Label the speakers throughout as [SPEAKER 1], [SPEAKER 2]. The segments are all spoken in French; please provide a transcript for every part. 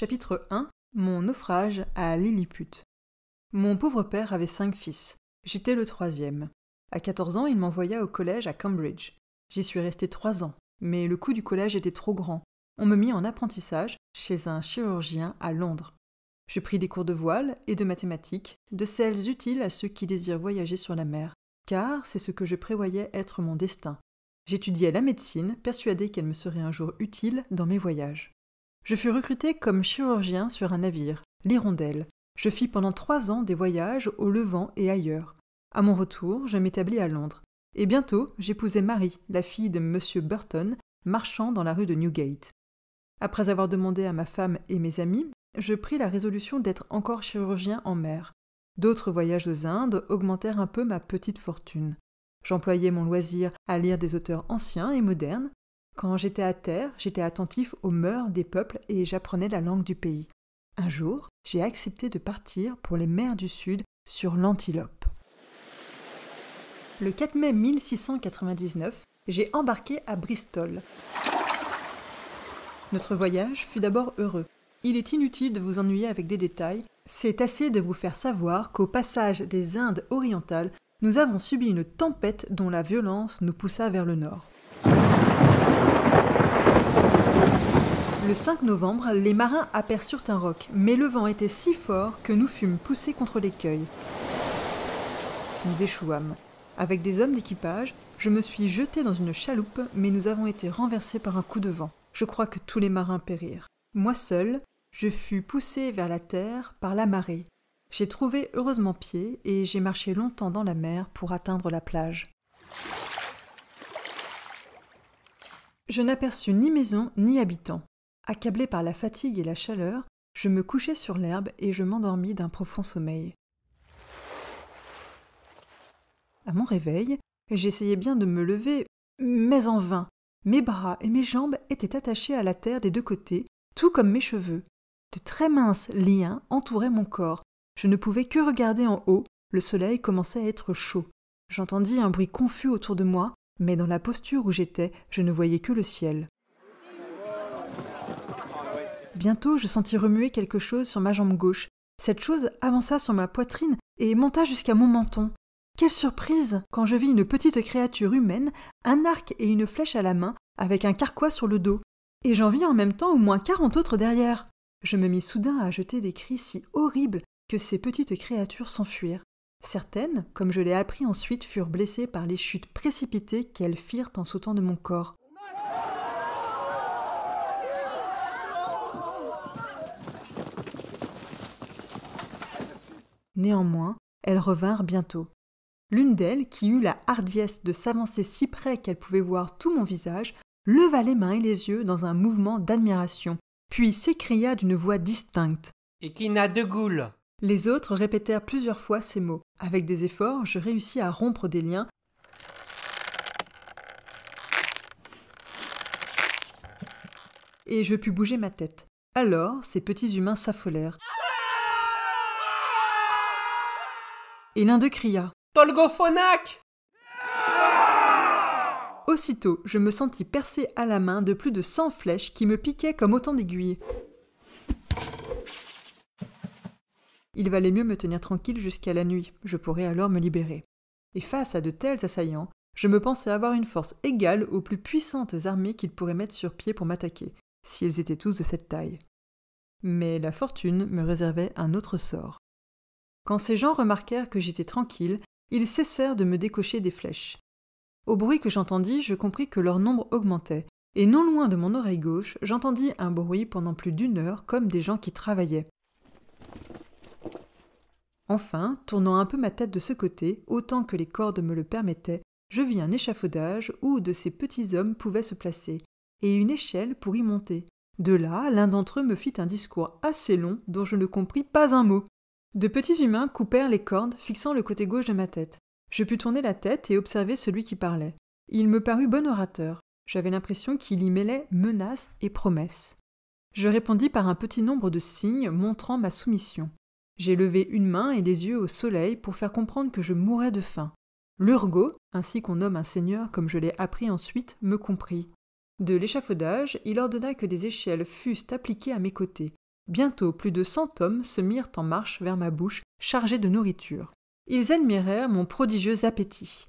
[SPEAKER 1] Chapitre 1 Mon naufrage à Lilliput. Mon pauvre père avait cinq fils. J'étais le troisième. À quatorze ans, il m'envoya au collège à Cambridge. J'y suis resté trois ans, mais le coût du collège était trop grand. On me mit en apprentissage chez un chirurgien à Londres. Je pris des cours de voile et de mathématiques, de celles utiles à ceux qui désirent voyager sur la mer, car c'est ce que je prévoyais être mon destin. J'étudiais la médecine, persuadé qu'elle me serait un jour utile dans mes voyages. Je fus recruté comme chirurgien sur un navire, l'Hirondelle. Je fis pendant trois ans des voyages au Levant et ailleurs. À mon retour, je m'établis à Londres. Et bientôt, j'épousai Marie, la fille de M. Burton, marchant dans la rue de Newgate. Après avoir demandé à ma femme et mes amis, je pris la résolution d'être encore chirurgien en mer. D'autres voyages aux Indes augmentèrent un peu ma petite fortune. J’employai mon loisir à lire des auteurs anciens et modernes, quand j'étais à terre, j'étais attentif aux mœurs des peuples et j'apprenais la langue du pays. Un jour, j'ai accepté de partir pour les mers du Sud sur l'Antilope. Le 4 mai 1699, j'ai embarqué à Bristol. Notre voyage fut d'abord heureux. Il est inutile de vous ennuyer avec des détails, c'est assez de vous faire savoir qu'au passage des Indes orientales, nous avons subi une tempête dont la violence nous poussa vers le nord. Le 5 novembre, les marins aperçurent un roc, mais le vent était si fort que nous fûmes poussés contre l'écueil. Nous échouâmes. Avec des hommes d'équipage, je me suis jeté dans une chaloupe, mais nous avons été renversés par un coup de vent. Je crois que tous les marins périrent. Moi seul, je fus poussé vers la terre par la marée. J'ai trouvé heureusement pied et j'ai marché longtemps dans la mer pour atteindre la plage. Je n'aperçus ni maison ni habitant. Accablé par la fatigue et la chaleur, je me couchai sur l'herbe et je m'endormis d'un profond sommeil. À mon réveil, j'essayai bien de me lever, mais en vain. Mes bras et mes jambes étaient attachés à la terre des deux côtés, tout comme mes cheveux. De très minces liens entouraient mon corps. Je ne pouvais que regarder en haut, le soleil commençait à être chaud. J'entendis un bruit confus autour de moi, mais dans la posture où j'étais, je ne voyais que le ciel. Bientôt, je sentis remuer quelque chose sur ma jambe gauche. Cette chose avança sur ma poitrine et monta jusqu'à mon menton. Quelle surprise quand je vis une petite créature humaine, un arc et une flèche à la main, avec un carquois sur le dos. Et j'en vis en même temps au moins quarante autres derrière. Je me mis soudain à jeter des cris si horribles que ces petites créatures s'enfuirent. Certaines, comme je l'ai appris ensuite, furent blessées par les chutes précipitées qu'elles firent en sautant de mon corps. Néanmoins, elles revinrent bientôt. L'une d'elles, qui eut la hardiesse de s'avancer si près qu'elle pouvait voir tout mon visage, leva les mains et les yeux dans un mouvement d'admiration, puis s'écria d'une voix distincte. Et qui n'a de goule Les autres répétèrent plusieurs fois ces mots. Avec des efforts, je réussis à rompre des liens et je pus bouger ma tête. Alors, ces petits humains s'affolèrent. Et l'un d'eux cria Tolgofonak !» Aussitôt, je me sentis percer à la main de plus de 100 flèches qui me piquaient comme autant d'aiguilles. Il valait mieux me tenir tranquille jusqu'à la nuit, je pourrais alors me libérer. Et face à de tels assaillants, je me pensais avoir une force égale aux plus puissantes armées qu'ils pourraient mettre sur pied pour m'attaquer, si elles étaient tous de cette taille. Mais la fortune me réservait un autre sort. Quand ces gens remarquèrent que j'étais tranquille, ils cessèrent de me décocher des flèches. Au bruit que j'entendis, je compris que leur nombre augmentait, et non loin de mon oreille gauche, j'entendis un bruit pendant plus d'une heure comme des gens qui travaillaient. Enfin, tournant un peu ma tête de ce côté, autant que les cordes me le permettaient, je vis un échafaudage où de ces petits hommes pouvaient se placer, et une échelle pour y monter. De là, l'un d'entre eux me fit un discours assez long dont je ne compris pas un mot. De petits humains coupèrent les cordes, fixant le côté gauche de ma tête. Je pus tourner la tête et observer celui qui parlait. Il me parut bon orateur. J'avais l'impression qu'il y mêlait menaces et promesses. Je répondis par un petit nombre de signes montrant ma soumission. J'ai levé une main et des yeux au soleil pour faire comprendre que je mourais de faim. L'urgo, ainsi qu'on nomme un seigneur comme je l'ai appris ensuite, me comprit. De l'échafaudage, il ordonna que des échelles fussent appliquées à mes côtés, Bientôt plus de cent hommes se mirent en marche vers ma bouche chargés de nourriture. Ils admirèrent mon prodigieux appétit.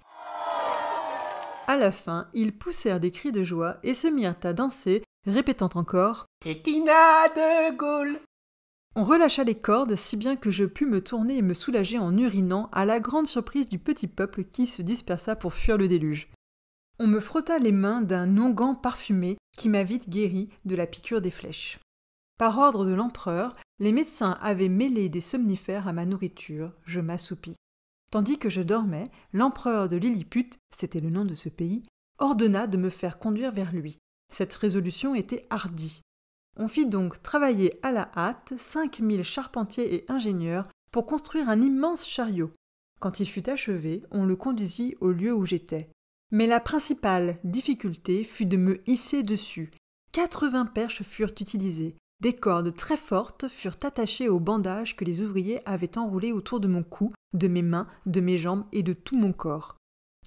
[SPEAKER 1] À la fin, ils poussèrent des cris de joie et se mirent à danser, répétant encore Équina de Gaulle On relâcha les cordes, si bien que je pus me tourner et me soulager en urinant, à la grande surprise du petit peuple qui se dispersa pour fuir le déluge. On me frotta les mains d'un onguent parfumé qui m'a vite guéri de la piqûre des flèches. Par ordre de l'empereur, les médecins avaient mêlé des somnifères à ma nourriture, je m'assoupis. Tandis que je dormais, l'empereur de Lilliput, c'était le nom de ce pays, ordonna de me faire conduire vers lui. Cette résolution était hardie. On fit donc travailler à la hâte cinq mille charpentiers et ingénieurs pour construire un immense chariot. Quand il fut achevé, on le conduisit au lieu où j'étais. Mais la principale difficulté fut de me hisser dessus. Quatre-vingts perches furent utilisées, des cordes très fortes furent attachées aux bandages que les ouvriers avaient enroulés autour de mon cou, de mes mains, de mes jambes et de tout mon corps.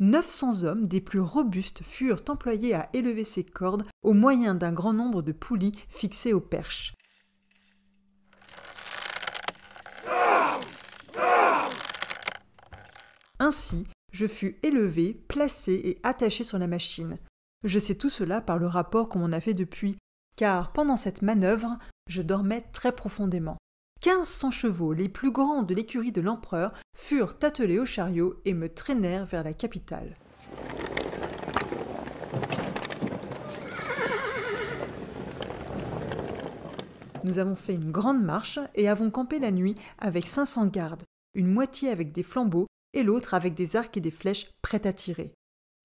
[SPEAKER 1] 900 hommes des plus robustes furent employés à élever ces cordes au moyen d'un grand nombre de poulies fixées aux perches. Ainsi, je fus élevé, placé et attaché sur la machine. Je sais tout cela par le rapport qu'on m'en a fait depuis, car pendant cette manœuvre, je dormais très profondément. 1500 chevaux, les plus grands de l'écurie de l'empereur, furent attelés au chariot et me traînèrent vers la capitale. Nous avons fait une grande marche et avons campé la nuit avec 500 gardes, une moitié avec des flambeaux et l'autre avec des arcs et des flèches prêtes à tirer.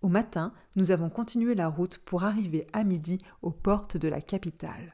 [SPEAKER 1] Au matin, nous avons continué la route pour arriver à midi aux portes de la capitale.